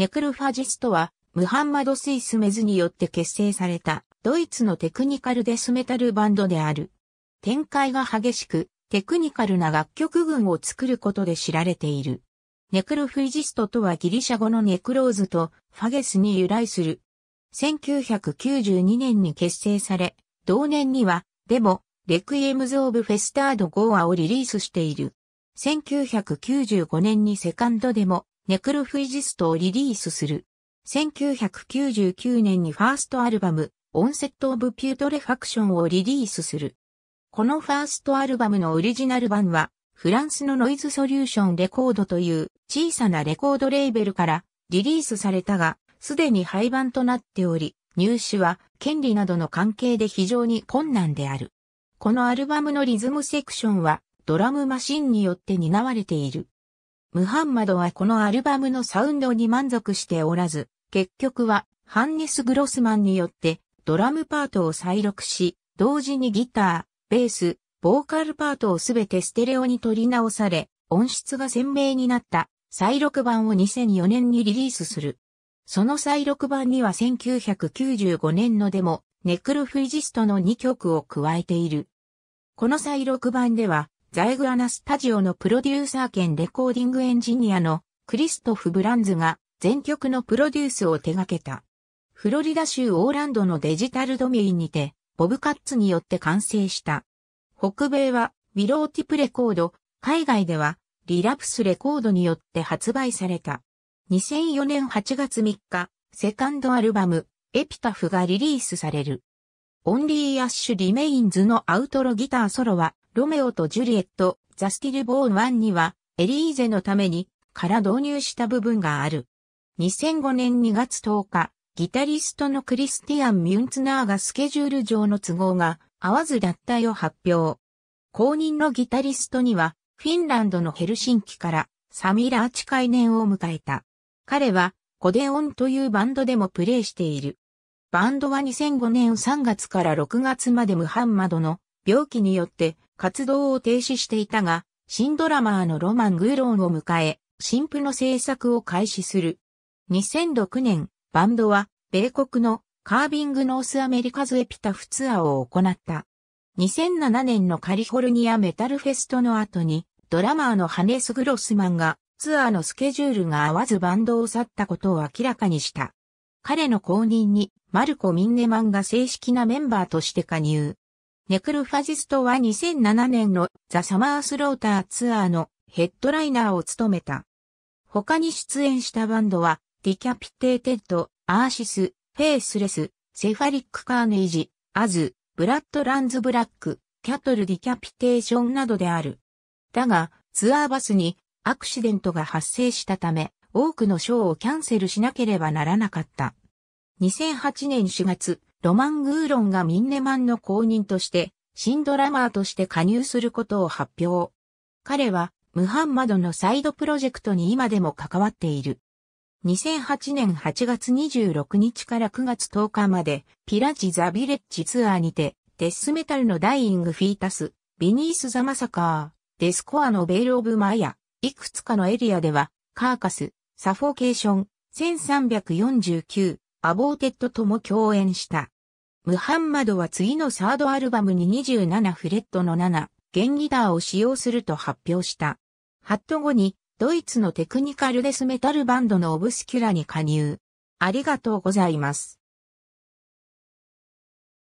ネクロファジストは、ムハンマド・スイスメズによって結成された、ドイツのテクニカルデスメタルバンドである。展開が激しく、テクニカルな楽曲群を作ることで知られている。ネクロフィジストとはギリシャ語のネクローズとファゲスに由来する。1992年に結成され、同年には、デモ、レクイエムズ・オブ・フェスタード・ゴーアをリリースしている。1995年にセカンドデモ、ネクロフィジストをリリースする。1999年にファーストアルバム、オンセット・オブ・ピュートレファクションをリリースする。このファーストアルバムのオリジナル版は、フランスのノイズソリューションレコードという小さなレコードレーベルからリリースされたが、すでに廃盤となっており、入手は権利などの関係で非常に困難である。このアルバムのリズムセクションはドラムマシンによって担われている。ムハンマドはこのアルバムのサウンドに満足しておらず、結局はハンネス・グロスマンによってドラムパートを再録し、同時にギター、ベース、ボーカルパートをすべてステレオに取り直され、音質が鮮明になった再録版を2004年にリリースする。その再録版には1995年のデモ、ネクロフィジストの2曲を加えている。この再録版では、ザイグアナスタジオのプロデューサー兼レコーディングエンジニアのクリストフ・ブランズが全曲のプロデュースを手掛けた。フロリダ州オーランドのデジタルドミーにて、ボブカッツによって完成した。北米は、ウィローティプレコード、海外では、リラプスレコードによって発売された。2004年8月3日、セカンドアルバム、エピタフがリリースされる。オンリー・アッシュ・リメインズのアウトロギターソロは、ロメオとジュリエット、ザ・スティル・ボーン1には、エリーゼのために、から導入した部分がある。2005年2月10日、ギタリストのクリスティアン・ミュンツナーがスケジュール上の都合が合わず脱退を発表。公認のギタリストには、フィンランドのヘルシンキからサミラーチ会年を迎えた。彼は、コデオンというバンドでもプレイしている。バンドは2005年3月から6月までムハンマドの病気によって活動を停止していたが、新ドラマーのロマン・グーロンを迎え、新譜の制作を開始する。2006年、バンドは、米国のカービング・ノース・アメリカズ・エピタフツアーを行った。2007年のカリフォルニアメタルフェストの後に、ドラマーのハネス・グロスマンが、ツアーのスケジュールが合わずバンドを去ったことを明らかにした。彼の後任に、マルコ・ミンネマンが正式なメンバーとして加入。ネクロファジストは2007年のザ・サマースローターツアーのヘッドライナーを務めた。他に出演したバンドは、ディキャピテーテッド、アーシス、フェイスレス、セファリック・カーネイジ、アズ、ブラッド・ランズ・ブラック、キャトル・ディキャピテーションなどである。だが、ツアーバスにアクシデントが発生したため、多くのショーをキャンセルしなければならなかった。2008年4月、ロマン・グーロンがミンネマンの後任として、新ドラマーとして加入することを発表。彼は、ムハンマドのサイドプロジェクトに今でも関わっている。2008年8月26日から9月10日まで、ピラチ・ザ・ビレッジツアーにて、デスメタルのダイイング・フィータス、ビニース・ザ・マサカー、デスコアのベール・オブ・マヤ、いくつかのエリアでは、カーカス、サフォーケーション、1349、アボーテッドとも共演した。ムハンマドは次のサードアルバムに27フレットの7、弦ギターを使用すると発表した。ハット後に、ドイツのテクニカルデスメタルバンドのオブスキュラに加入。ありがとうございます。